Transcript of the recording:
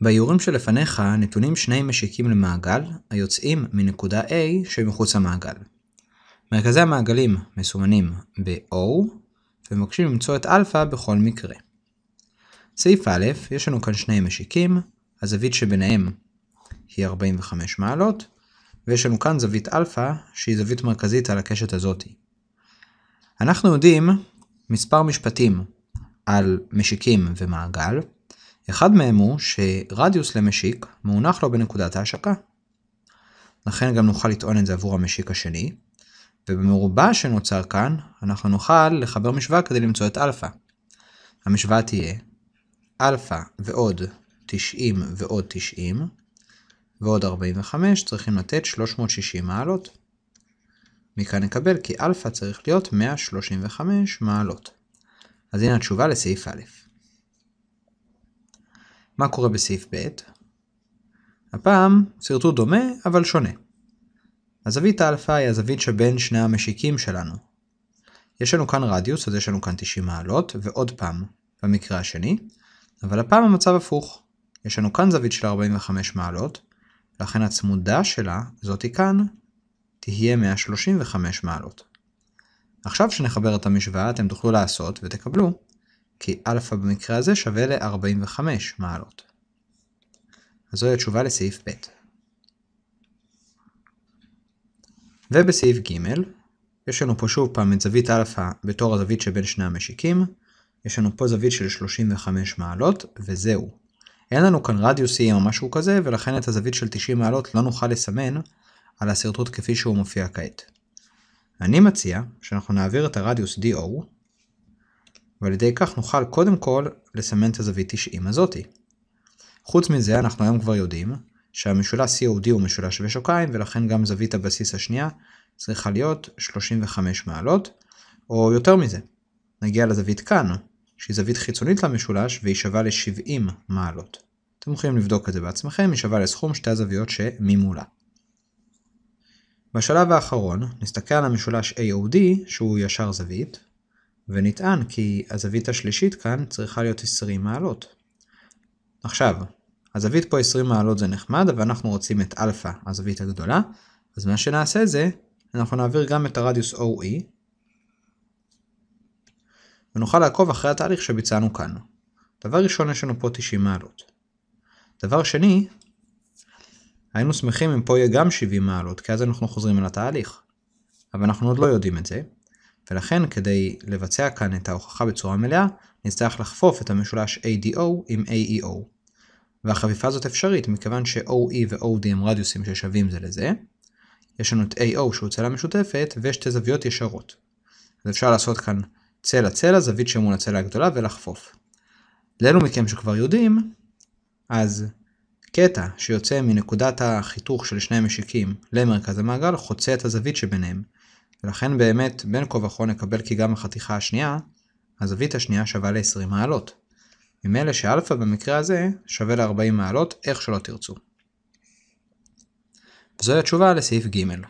באיורים שלפניך נתונים שני משיקים למעגל, היוצאים מנקודה A שמחוץ למעגל. מרכזי המעגלים מסומנים ב-O, ומבקשים למצוא את Alpha בכל מקרה. סעיף א', יש לנו כאן שני משיקים, הזווית שביניהם היא 45 מעלות, ויש לנו כאן זווית Alpha שהיא זווית מרכזית על הקשת הזאתי. אנחנו יודעים מספר משפטים על משיקים ומעגל, אחד מהם הוא שרדיוס למשיק מונח לו בנקודת ההשקה. לכן גם נוכל לטעון את זה עבור המשיק השני, ובמרובע שנוצר כאן, אנחנו נוכל לחבר משוואה כדי למצוא את אלפא. המשוואה תהיה אלפא ועוד 90 ועוד 90 ועוד 45 צריכים לתת 360 מעלות. מכאן נקבל כי אלפא צריך להיות 135 מעלות. אז הנה התשובה לסעיף א'. מה קורה בסעיף ב'? הפעם שרטוט דומה אבל שונה. הזווית האלפא היא הזווית שבין שני המשיקים שלנו. יש לנו כאן רדיוס, אז יש לנו כאן 90 מעלות, ועוד פעם, במקרה השני, אבל הפעם המצב הפוך. יש לנו כאן זווית של 45 מעלות, לכן הצמודה שלה, זאתי כאן, תהיה 135 מעלות. עכשיו שנחבר את המשוואה אתם תוכלו לעשות ותקבלו כי אלפא במקרה הזה שווה ל-45 מעלות. אז זוהי התשובה לסעיף ב'. ובסעיף ג' יש לנו פה שוב פעם את זווית אלפא בתור הזווית שבין שני המשיקים. יש לנו פה זווית של 35 מעלות, וזהו. אין לנו כאן רדיוסים e או משהו כזה, ולכן את הזווית של 90 מעלות לא נוכל לסמן על השרטוט כפי שהוא מופיע כעת. אני מציע שאנחנו נעביר את הרדיוס DO ועל ידי כך נוכל קודם כל לסמן את הזווית 90 הזאתי. חוץ מזה אנחנו היום כבר יודעים שהמשולש COD הוא משולש שווה שוקיים ולכן גם זווית הבסיס השנייה צריכה להיות 35 מעלות או יותר מזה. נגיע לזווית כאן שהיא זווית חיצונית למשולש והיא שווה ל-70 מעלות. אתם יכולים לבדוק את זה בעצמכם, היא שווה לסכום שתי הזוויות שממולה. בשלב האחרון נסתכל על המשולש AOD שהוא ישר זווית ונטען כי הזווית השלישית כאן צריכה להיות 20 מעלות. עכשיו, הזווית פה 20 מעלות זה נחמד, אבל אנחנו רוצים את אלפא, הזווית הגדולה, אז מה שנעשה זה, אנחנו נעביר גם את הרדיוס OE, ונוכל לעקוב אחרי התהליך שביצענו כאן. דבר ראשון, יש לנו פה 90 מעלות. דבר שני, היינו שמחים אם פה יהיה גם 70 מעלות, כי אז אנחנו חוזרים אל התהליך. אבל אנחנו עוד לא יודעים את זה, ולכן כדי לבצע כאן את ההוכחה בצורה מלאה, נצטרך לחפוף את המשולש ADO עם AEO. והחפיפה הזאת אפשרית מכיוון ש-OE ו-OD הם רדיוסים ששווים זה לזה. יש לנו את AO שהוא צלע משותפת ושתי זוויות ישרות. אז אפשר לעשות כאן צלע צלע, זווית שמול הצלע הגדולה ולחפוף. לאלו מכם שכבר יודעים, אז קטע שיוצא מנקודת החיתוך של שני המשיקים למרכז המעגל חוצה את הזווית שביניהם, ולכן באמת בין כה וכה נקבל כי גם החתיכה השנייה, הזווית השנייה שווה ל-20 מעלות. ממילא שאלפא במקרה הזה שווה ל-40 מעלות, איך שלא תרצו. וזוהי התשובה לסעיף ג'.